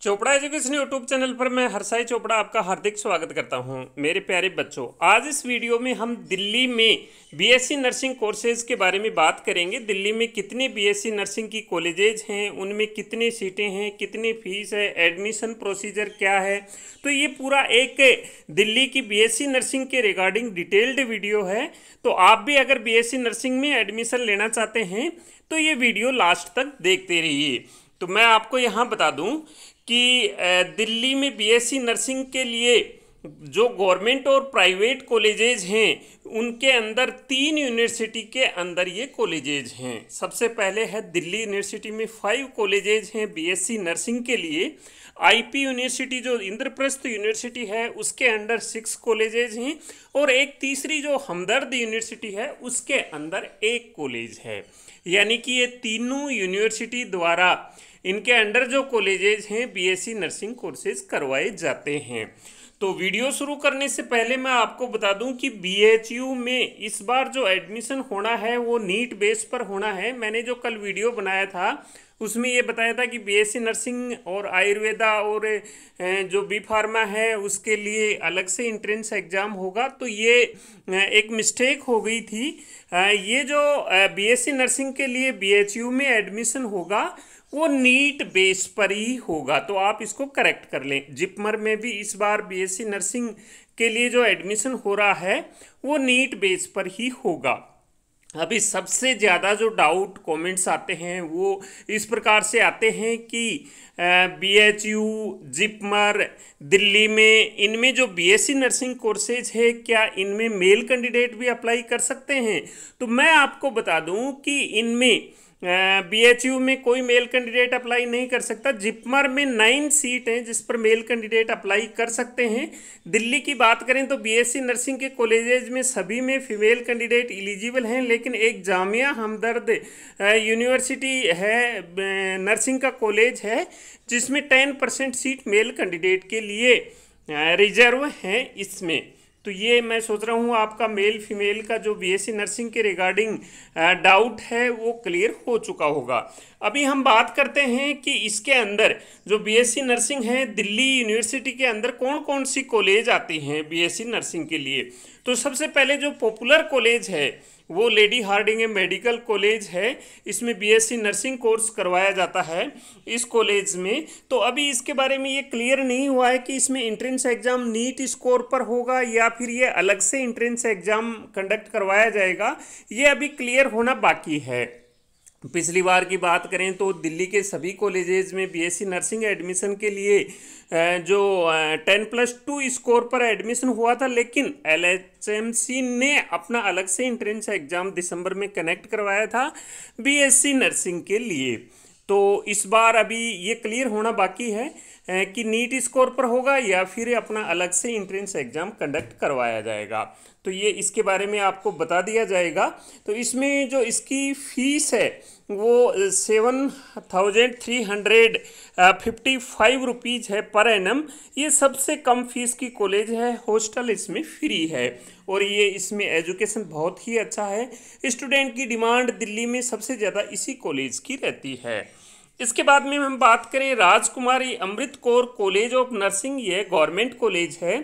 Chopra education YouTube channel पर मैं हरसाई चोपड़ा आपका हार्दिक स्वागत करता हूं मेरे प्यारे बच्चों आज इस वीडियो में हम दिल्ली में बीएससी नर्सिंग कोर्सेज के बारे में बात करेंगे दिल्ली में कितने बीएससी नर्सिंग की कॉलेजेज हैं उनमें कितनी सीटें हैं कितनी फीस है एडमिशन प्रोसीजर क्या है तो ये पूरा एक दिल्ली की बी नर्सिंग के रिगार्डिंग डिटेल्ड वीडियो है तो आप भी अगर बी नर्सिंग में एडमिशन लेना चाहते हैं तो ये वीडियो लास्ट तक देखते रहिए तो मैं आपको यहाँ बता दूँ कि दिल्ली में बीएससी नर्सिंग के लिए जो गवर्नमेंट और प्राइवेट कॉलेजेज हैं उनके अंदर तीन यूनिवर्सिटी के अंदर ये कॉलेजेज हैं सबसे पहले है दिल्ली यूनिवर्सिटी में फाइव कॉलेजेज हैं बीएससी नर्सिंग के लिए आईपी यूनिवर्सिटी जो इंद्रप्रस्थ यूनिवर्सिटी है उसके अंडर सिक्स कॉलेजेज हैं और एक तीसरी जो हमदर्द यूनिवर्सिटी है उसके अंदर एक कॉलेज है यानी कि ये तीनों यूनिवर्सिटी द्वारा इनके अंडर जो कॉलेजेज हैं बीएससी नर्सिंग कोर्सेज करवाए जाते हैं तो वीडियो शुरू करने से पहले मैं आपको बता दूं कि बीएचयू में इस बार जो एडमिशन होना है वो नीट बेस पर होना है मैंने जो कल वीडियो बनाया था उसमें ये बताया था कि बीएससी नर्सिंग और आयुर्वेदा और जो बी फार्मा है उसके लिए अलग से इंट्रेंस एग्ज़ाम होगा तो ये एक मिस्टेक हो गई थी ये जो बीएससी नर्सिंग के लिए बीएचयू में एडमिशन होगा वो नीट बेस पर ही होगा तो आप इसको करेक्ट कर लें जिपमर में भी इस बार बीएससी नर्सिंग के लिए जो एडमिशन हो रहा है वो नीट बेस पर ही होगा अभी सबसे ज़्यादा जो डाउट कमेंट्स आते हैं वो इस प्रकार से आते हैं कि B H U JIPMER Delhi में इनमें जो B S C nursing courses है क्या इनमें मेल कैंडिडेट भी अप्लाई कर सकते हैं तो मैं आपको बता दूं कि इनमें बीएचयू में कोई मेल कैंडिडेट अप्लाई नहीं कर सकता जिपमर में नाइन सीट हैं जिस पर मेल कैंडिडेट अप्लाई कर सकते हैं दिल्ली की बात करें तो बीएससी नर्सिंग के कॉलेजेज में सभी में फीमेल कैंडिडेट एलिजिबल हैं लेकिन एक जामिया हमदर्द यूनिवर्सिटी है नर्सिंग का कॉलेज है जिसमें ten percent seat male candidate के लिए रिजर्व हैं इसमें तो ये मैं सोच रहा हूँ आपका मेल फीमेल का जो बीएससी नर्सिंग के रिगार्डिंग डाउट है वो क्लियर हो चुका होगा अभी हम बात करते हैं कि इसके अंदर जो बीएससी नर्सिंग है दिल्ली यूनिवर्सिटी के अंदर कौन कौन सी कॉलेज आती हैं बीएससी नर्सिंग के लिए तो सबसे पहले जो पॉपुलर कॉलेज है वो लेडी हार्डिंग मेडिकल कॉलेज है इसमें बीएससी नर्सिंग कोर्स करवाया जाता है इस कॉलेज में तो अभी इसके बारे में ये क्लियर नहीं हुआ है कि इसमें इंट्रेंस एग्ज़ाम नीट स्कोर पर होगा या फिर ये अलग से इंट्रेंस एग्ज़ाम कंडक्ट करवाया जाएगा ये अभी क्लियर होना बाकी है पिछली बार की बात करें तो दिल्ली के सभी कॉलेजेज में बीएससी e नर्सिंग एडमिशन के लिए जो टेन प्लस टू स्कोर पर एडमिशन हुआ था लेकिन एल ने अपना अलग से इंट्रेंस एग्ज़ाम दिसंबर में कनेक्ट करवाया था बीएससी e नर्सिंग के लिए तो इस बार अभी ये क्लियर होना बाकी है कि नीट स्कोर पर होगा या फिर अपना अलग से इंट्रेंस एग्ज़ाम कंडक्ट करवाया जाएगा तो ये इसके बारे में आपको बता दिया जाएगा तो इसमें जो इसकी फ़ीस है वो seven thousand three hundred fifty five rupees है पर एनम ये सबसे कम फीस की कॉलेज है हॉस्टल इसमें फ्री है और ये इसमें एजुकेशन बहुत ही अच्छा है स्टूडेंट की डिमांड दिल्ली में सबसे ज़्यादा इसी कॉलेज की रहती है इसके बाद में हम बात करें Rajkumari Amrit Kaur college of nursing ये गवर्नमेंट कॉलेज है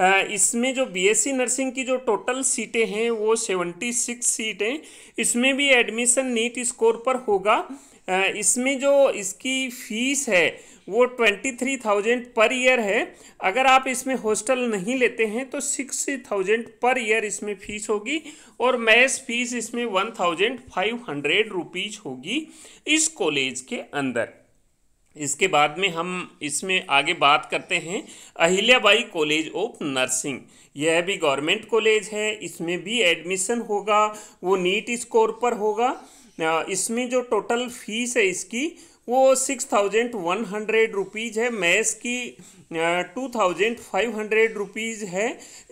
इसमें जो बीएससी नर्सिंग की जो टोटल सीटें हैं वो सेवेंटी सिक्स सीटें इसमें भी एडमिशन नीट स्कोर पर होगा इसमें जो इसकी फीस है वो twenty three thousand per year है अगर आप इसमें हॉस्टल नहीं लेते हैं तो सिक्स थाउजेंड पर ईयर इसमें फ़ीस होगी और मैथ फीस इसमें one thousand five hundred rupees होगी इस कॉलेज के अंदर इसके बाद में हम इसमें आगे बात करते हैं अहिल्याबाई कॉलेज ऑफ नर्सिंग यह भी गवर्नमेंट कॉलेज है इसमें भी एडमिशन होगा वो नीट स्कोर पर होगा इसमें जो टोटल फीस है इसकी वो six thousand one hundred rupees है मैथ्स की two thousand five hundred rupees है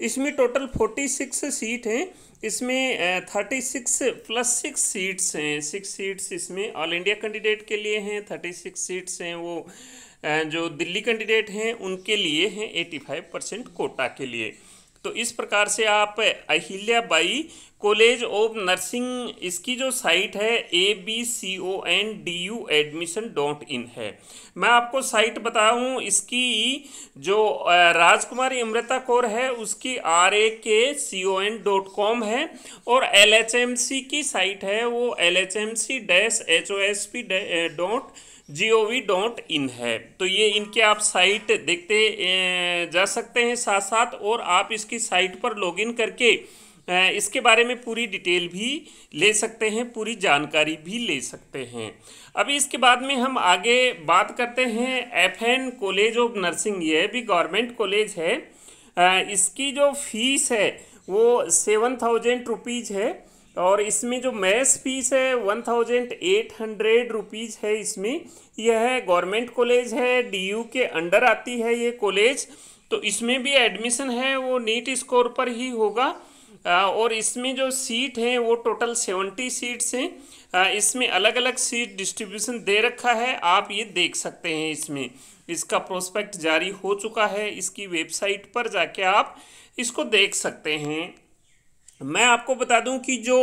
इसमें टोटल फोर्टी सिक्स सीट हैं इसमें thirty six plus six seats हैं सिक्स सीट्स इसमें ऑल इंडिया कैंडिडेट के लिए हैं थर्टी सिक्स सीट्स हैं वो जो दिल्ली कैंडिडेट हैं उनके लिए हैं एटी फाइव परसेंट कोटा के लिए तो इस प्रकार से आप Ahilya Bai college of nursing इसकी जो साइट है A B C O N D U admission dot इन है मैं आपको साइट बताऊं इसकी जो राजकुमारी अमृता कौर है उसकी R A K C O N dot com है और एल एच एम सी की साइट है वो L H M C dash H O S P dot G O V dot इन है तो ये इनके आप साइट देखते जा सकते हैं साथ साथ और आप इसकी साइट पर लॉग इन करके इसके बारे में पूरी डिटेल भी ले सकते हैं पूरी जानकारी भी ले सकते हैं अभी इसके बाद में हम आगे बात करते हैं F N college of nursing ये भी गवर्नमेंट कॉलेज है इसकी जो फीस है वो सेवन थाउजेंड रुपीज़ है और इसमें जो मैथ फीस है one thousand eight hundred rupees है इसमें यह गवर्नमेंट कॉलेज है डीयू के अंडर आती है ये कॉलेज तो इसमें भी एडमिशन है वो नीट स्कोर पर ही होगा और इसमें जो सीट हैं वो टोटल सेवेंटी सीट्स हैं इसमें अलग अलग सीट डिस्ट्रीब्यूशन दे रखा है आप ये देख सकते हैं इसमें इसका प्रोस्पेक्ट जारी हो चुका है इसकी वेबसाइट पर जाके आप इसको देख सकते हैं मैं आपको बता दूं कि जो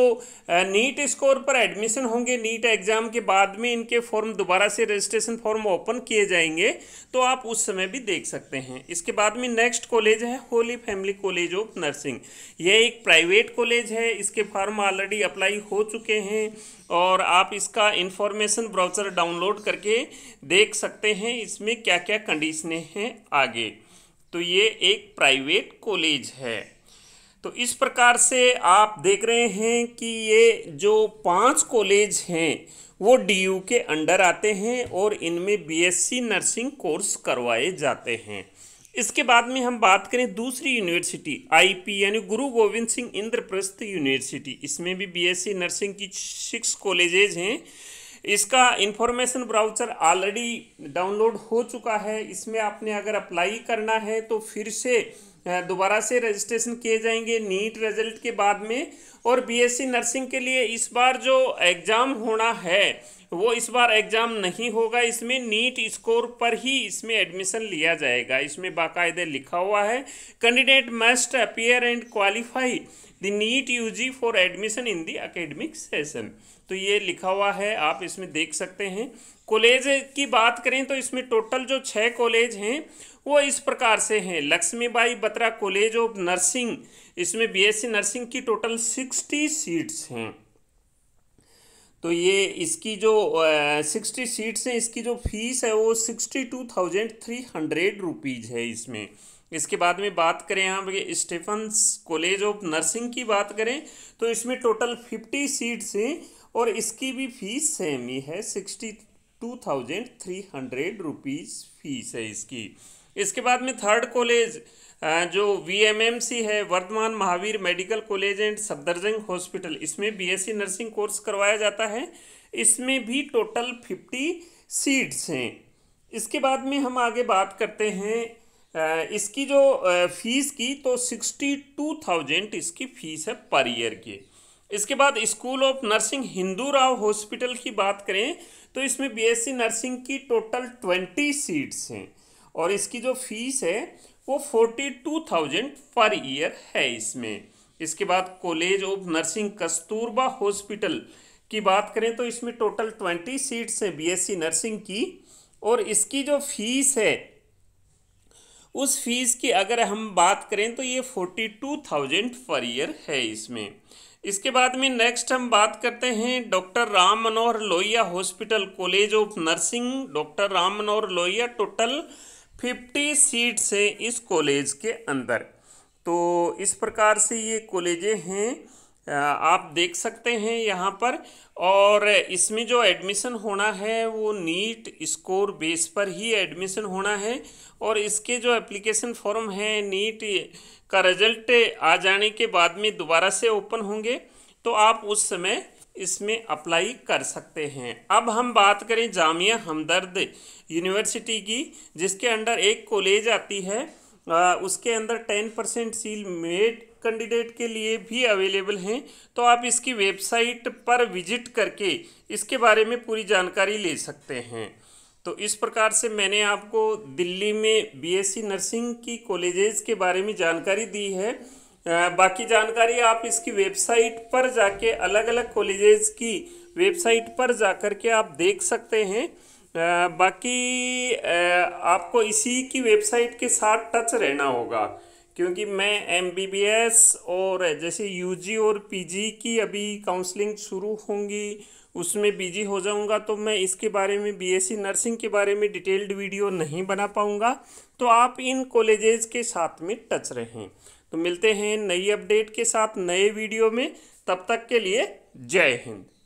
नीट स्कोर पर एडमिशन होंगे नीट एग्ज़ाम के बाद में इनके फॉर्म दोबारा से रजिस्ट्रेशन फॉर्म ओपन किए जाएंगे तो आप उस समय भी देख सकते हैं इसके बाद में नेक्स्ट कॉलेज है Holy Family college of nursing यह एक प्राइवेट कॉलेज है इसके फॉर्म ऑलरेडी अप्लाई हो चुके हैं और आप इसका इन्फॉर्मेशन ब्राउज़र डाउनलोड करके देख सकते हैं इसमें क्या क्या कंडीशनें हैं आगे तो ये एक प्राइवेट कॉलेज है तो इस प्रकार से आप देख रहे हैं कि ये जो पांच कॉलेज हैं वो डीयू के अंडर आते हैं और इनमें बीएससी नर्सिंग कोर्स करवाए जाते हैं इसके बाद में हम बात करें दूसरी यूनिवर्सिटी आईपी यानी गुरु गोविंद सिंह इंद्रप्रस्थ यूनिवर्सिटी इसमें भी बीएससी नर्सिंग की सिक्स कॉलेजेज हैं इसका इंफॉर्मेशन ब्राउचर ऑलरेडी डाउनलोड हो चुका है इसमें आपने अगर अप्लाई करना है तो फिर से दोबारा से रजिस्ट्रेशन किए जाएंगे नीट रिजल्ट के बाद में और बीएससी नर्सिंग के लिए इस बार जो एग्ज़ाम होना है वो इस बार एग्ज़ाम नहीं होगा इसमें नीट स्कोर पर ही इसमें एडमिशन लिया जाएगा इसमें बाकायदे लिखा हुआ है candidate must appear and qualify the NEET UG for admission in the academic session तो ये लिखा हुआ है आप इसमें देख सकते हैं कॉलेज की बात करें तो इसमें टोटल जो छः कॉलेज हैं वो इस प्रकार से हैं Lakshmibai Batra college of nursing इसमें बीएससी नर्सिंग की टोटल सिक्सटी सीट्स हैं तो ये इसकी जो सिक्सटी सीट्स हैं इसकी जो फीस है वो sixty two thousand three hundred rupees है इसमें इसके बाद में बात करें हम स्टेफन्स कॉलेज ऑफ नर्सिंग की बात करें तो इसमें टोटल फिफ्टी सीट्स हैं और इसकी भी फीस सेम ही है sixty two thousand three hundred rupees fees है इसकी इसके बाद में थर्ड कॉलेज जो वीएमएमसी है Vardhman Mahavir medical college and Safdarjung hospital इसमें बीएससी नर्सिंग कोर्स करवाया जाता है इसमें भी टोटल फिफ्टी सीट्स हैं इसके बाद में हम आगे बात करते हैं इसकी जो फीस की तो सिक्सटी टू थाउजेंड इसकी फीस है पर ईयर की इसके बाद school of nursing Hindu Rao hospital की बात करें तो इसमें बीएससी नर्सिंग की टोटल ट्वेंटी सीट्स हैं और इसकी जो फीस है वो forty two thousand per year है इसमें इसके बाद college of nursing Kasturba hospital की बात करें तो इसमें टोटल ट्वेंटी सीट्स हैं बीएससी नर्सिंग की और इसकी जो फीस है उस फीस की अगर हम बात करें तो ये forty two thousand per year है इसमें इसके बाद में नेक्स्ट हम बात करते हैं doctor Ram Manohar Lohia hospital college of nursing doctor Ram Manohar Lohia total fifty seats हैं इस कॉलेज के अंदर तो इस प्रकार से ये कॉलेजें हैं आप देख सकते हैं यहाँ पर और इसमें जो एडमिशन होना है वो नीट स्कोर बेस पर ही एडमिशन होना है और इसके जो एप्लीकेशन फॉर्म है नीट का रिजल्ट आ जाने के बाद में दोबारा से ओपन होंगे तो आप उस समय इसमें अप्लाई कर सकते हैं अब हम बात करें जामिया हमदर्द यूनिवर्सिटी की जिसके अंडर एक कॉलेज आती है उसके अंदर ten percent seat male candidate के लिए भी अवेलेबल हैं तो आप इसकी वेबसाइट पर विजिट करके इसके बारे में पूरी जानकारी ले सकते हैं तो इस प्रकार से मैंने आपको दिल्ली में बीएससी नर्सिंग की कॉलेजेस के बारे में जानकारी दी है बाकी जानकारी आप इसकी वेबसाइट पर जाके अलग अलग कॉलेजेस की वेबसाइट पर जाकर के आप देख सकते हैं बाकी आपको इसी की वेबसाइट के साथ टच रहना होगा क्योंकि मैं एम बी बी एस और जैसे यू जी और पी जी की अभी काउंसलिंग शुरू होंगी उसमें बिजी हो जाऊंगा तो मैं इसके बारे में बी एस सी नर्सिंग के बारे में डिटेल्ड वीडियो नहीं बना पाऊंगा तो आप इन कॉलेजेस के साथ में टच रहें तो मिलते हैं नई अपडेट के साथ नए वीडियो में तब तक के लिए जय हिंद